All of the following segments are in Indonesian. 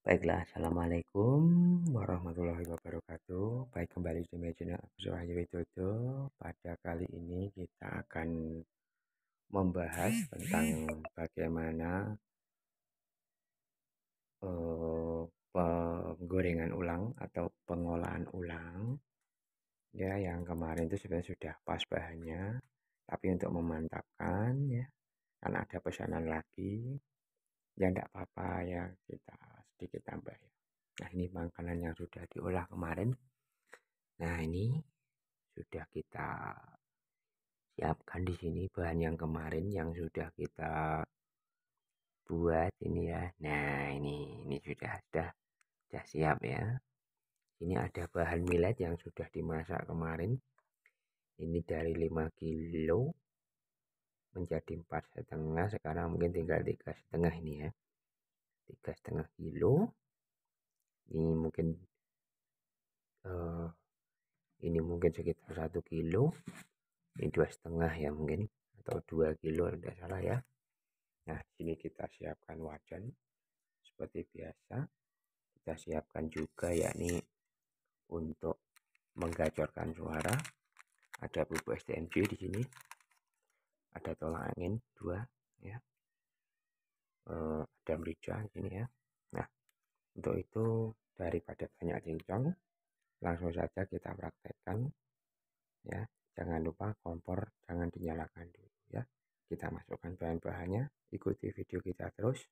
Baiklah, Assalamualaikum warahmatullahi wabarakatuh. Baik, kembali di Imagine Aku Widodo. Pada kali ini kita akan membahas tentang bagaimana uh, penggorengan ulang atau pengolahan ulang. Ya, yang kemarin itu sebenarnya sudah pas bahannya. Tapi untuk memantapkan ya, karena ada pesanan lagi, ya tidak apa-apa ya kita sedikit tambah ya nah ini makanan yang sudah diolah kemarin nah ini sudah kita siapkan di sini bahan yang kemarin yang sudah kita buat ini ya nah ini ini sudah sudah sudah siap ya ini ada bahan millet yang sudah dimasak kemarin ini dari 5 kilo menjadi empat setengah sekarang mungkin tinggal tiga setengah ini ya tiga setengah kilo ini mungkin uh, ini mungkin sekitar satu kilo ini dua setengah ya mungkin atau dua kilo tidak salah ya nah sini kita siapkan wajan seperti biasa kita siapkan juga yakni untuk menggacorkan suara ada bubuk STMJ di sini ada tolak angin dua ya ada eh, merica ini ya nah untuk itu daripada banyak cincong langsung saja kita praktekkan ya jangan lupa kompor jangan dinyalakan dulu ya kita masukkan bahan-bahannya ikuti video kita terus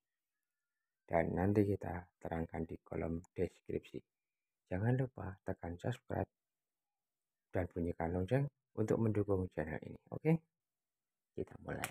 dan nanti kita terangkan di kolom deskripsi jangan lupa tekan subscribe dan bunyikan lonceng untuk mendukung channel ini oke kita mulai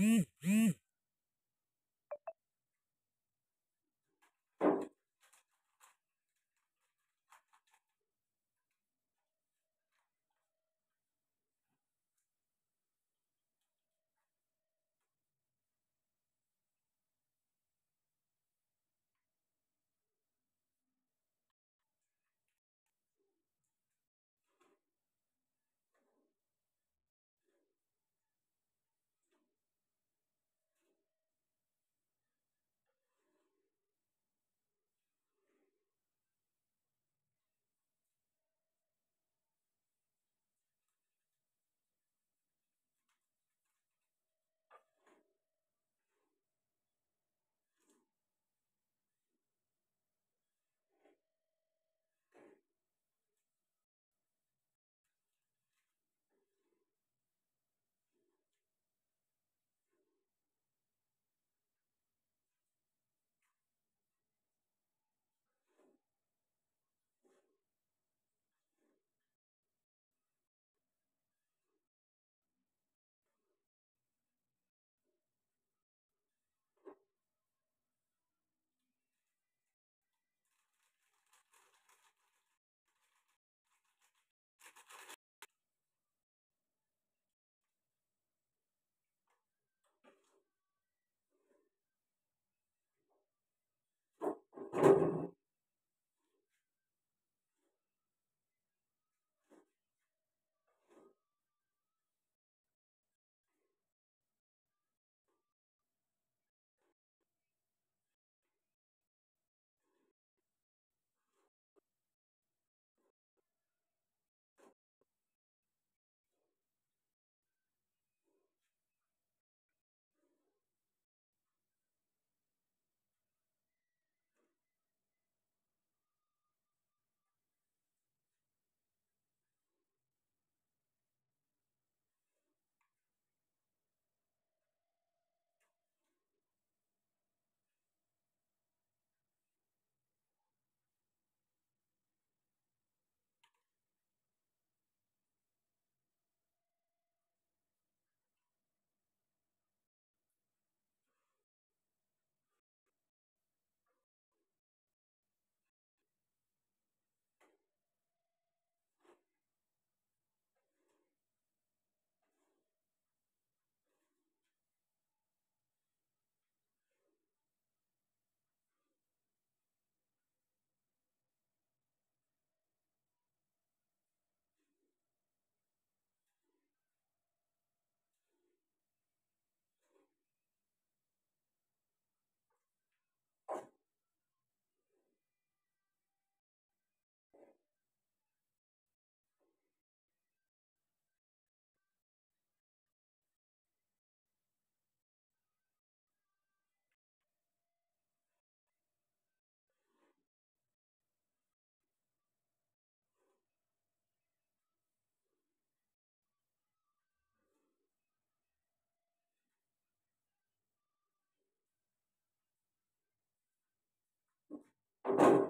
Mm-hmm. Thank you.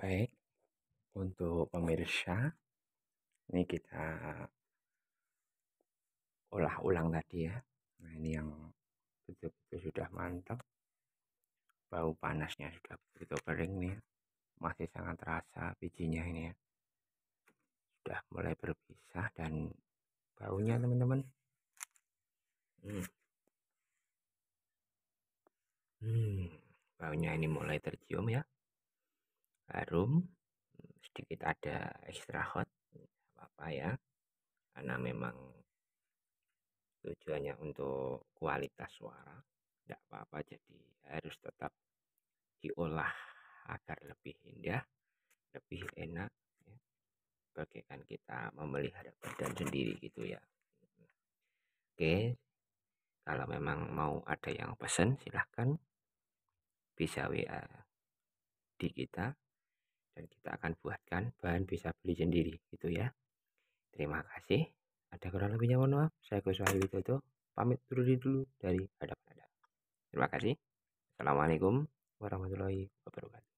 Baik, untuk pemirsa, ini kita olah ulang tadi ya. Nah, ini yang betul-betul sudah mantap. Bau panasnya sudah begitu kering nih. Ya. Masih sangat terasa bijinya ini ya. Sudah mulai berpisah dan baunya teman-teman. Hmm. Hmm, baunya ini mulai tercium ya. Harum, sedikit ada extra hot, apa-apa ya. Karena memang tujuannya untuk kualitas suara. Tidak apa-apa, jadi harus tetap diolah agar lebih indah, lebih enak. Ya. Bagaikan kita memelihara badan sendiri gitu ya. Oke, kalau memang mau ada yang pesen silahkan bisa WA di kita dan kita akan buatkan bahan bisa beli sendiri gitu ya terima kasih ada kurang lebihnya mohon maaf saya Gus Wahyu Widodo pamit dulu dulu dari hadapan anda terima kasih assalamualaikum warahmatullahi wabarakatuh